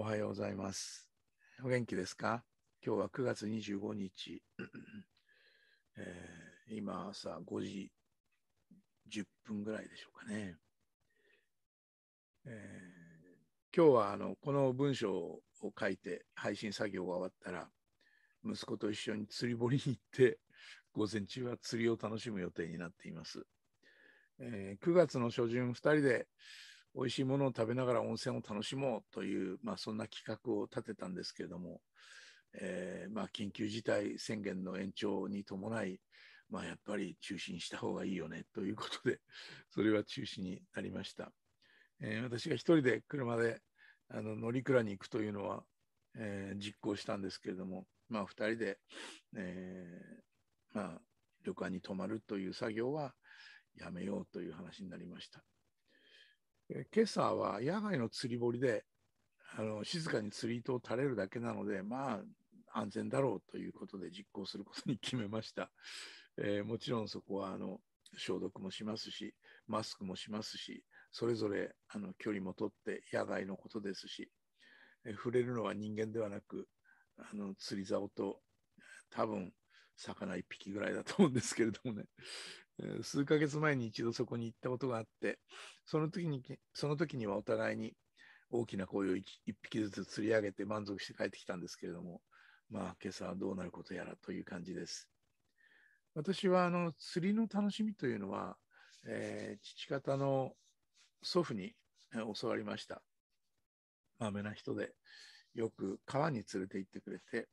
おはようございます。お元気ですか今日は9月25日、えー、今朝5時10分ぐらいでしょうかね。えー、今日はあのこの文章を書いて配信作業が終わったら息子と一緒に釣り堀に行って 午前中は釣りを楽しむ予定になっています。えー、9月の初旬2人で美味しいものを食べながら温泉を楽しもうという、まあ、そんな企画を立てたんですけれども、えー、まあ、緊急事態宣言の延長に伴い、まあ、やっぱり中止にした方がいいよねということで、それは中止になりました。えー、私が一人で車であの乗鞍に行くというのは、えー、実行したんですけれども、まあ、2人で、えー、まあ、旅館に泊まるという作業はやめようという話になりました。今朝は野外の釣り堀であの静かに釣り糸を垂れるだけなので、まあ、安全だろうということで実行することに決めました。えー、もちろんそこはあの消毒もしますし、マスクもしますし、それぞれあの距離もとって野外のことですし、えー、触れるのは人間ではなく、あの釣り竿と多分魚1匹ぐらいだと思うんですけれどもね、数ヶ月前に一度そこに行ったことがあって、その時にその時にはお互いに大きな鯉を一匹ずつ釣り上げて満足して帰ってきたんですけれども、まあ、今朝はどうなることやらという感じです。私はあの釣りの楽しみというのは、えー、父方の祖父に教わりました。まめな人で、よく川に連れて行ってくれて、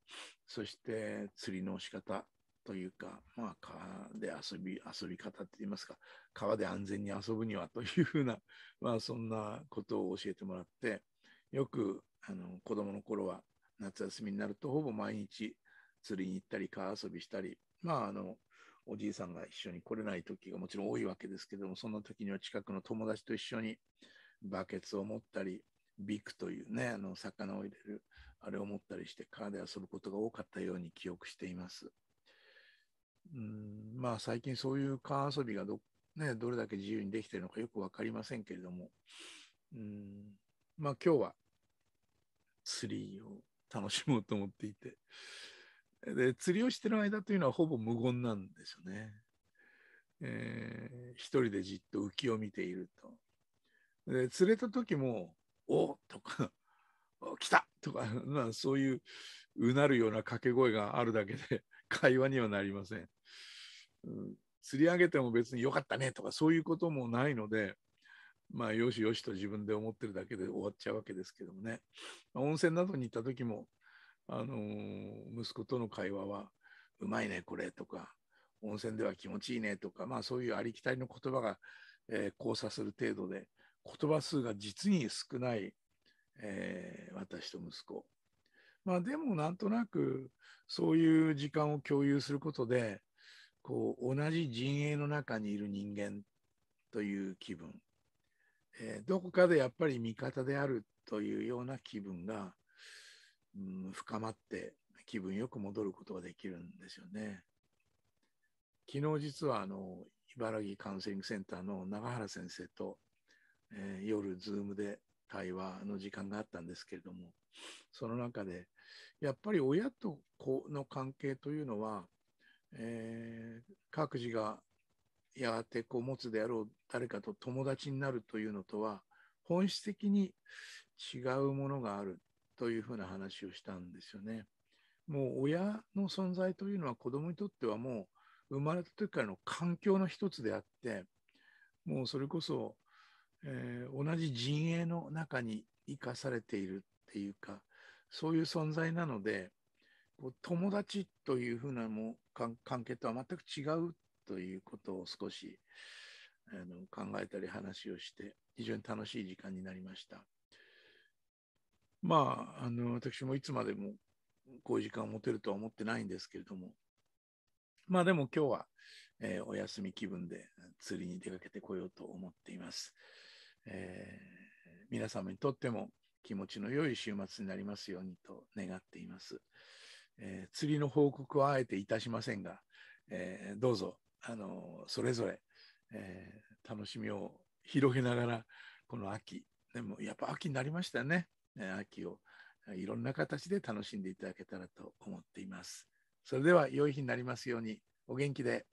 そして釣りの仕方、というか、まあ、川で遊び、遊び方って言いますか、川で安全に遊ぶにはというふうな、まあ、そんなことを教えてもらって、よく、あの、子供の頃は、夏休みになるとほぼ毎日釣りに行ったり、川遊びしたり、まあ、あの、おじいさんが一緒に来れない時がもちろん多いわけですけども、その時には近くの友達と一緒にバケツを持ったり、ビクというね、あの、魚を入れる、あれを持ったりして川で遊ぶことが多かったように記憶しています。うんまあ、最近そういう川遊びがど,、ね、どれだけ自由にできてるのかよく分かりませんけれども、うんまあ、今日は釣りを楽しもうと思っていてで釣りをしてる間というのはほぼ無言なんですよね。えー、一人でじっと浮きを見ていると。で釣れた時も「おとか「来た!」とか、まあ、そういううなるような掛け声があるだけで会話にはなりません。うん、釣り上げても別に良かったねとかそういうこともないので、まあ、よしよしと自分で思ってるだけで終わっちゃうわけですけどもね、まあ、温泉などに行った時も、あのー、息子との会話は「うまいねこれ」とか「温泉では気持ちいいね」とか、まあ、そういうありきたりの言葉が、えー、交差する程度で言葉数が実に少ない、えー、私と息子まあでもなんとなくそういう時間を共有することで、こう同じ陣営の中にいる人間という気分、えー、どこかでやっぱり味方であるというような気分が、うん、深まって気分よく戻ることができるんですよね。昨日実はあの茨城カウンセリングセンターの永原先生と、えー、夜ズームで対話の時間があったんですけれどもその中でやっぱり親と子の関係というのは、えー、各自がやがて子を持つであろう誰かと友達になるというのとは本質的に違うものがあるというふうな話をしたんですよね。もう親の存在というのは子供にとってはもう生まれた時からの環境の一つであってもうそれこそえー、同じ陣営の中に生かされているっていうかそういう存在なのでこう友達というふうなも関係とは全く違うということを少しあの考えたり話をして非常に楽しい時間になりました。まあ、あの私もいつまでもこういう時間を持てるとは思ってないんですけれども、まあでも今日は、えー、お休み気分で釣りに出かけてこようと思っています。えー、皆様にとっても気持ちの良い週末になりますようにと願っています。えー、釣りの報告はあえていたしませんが、えー、どうぞあのそれぞれ、えー、楽しみを広げながらこの秋でもやっぱ秋になりましたね秋をいろんな形で楽しんでいただけたらと思っています。それでは良い日になりますようにお元気で。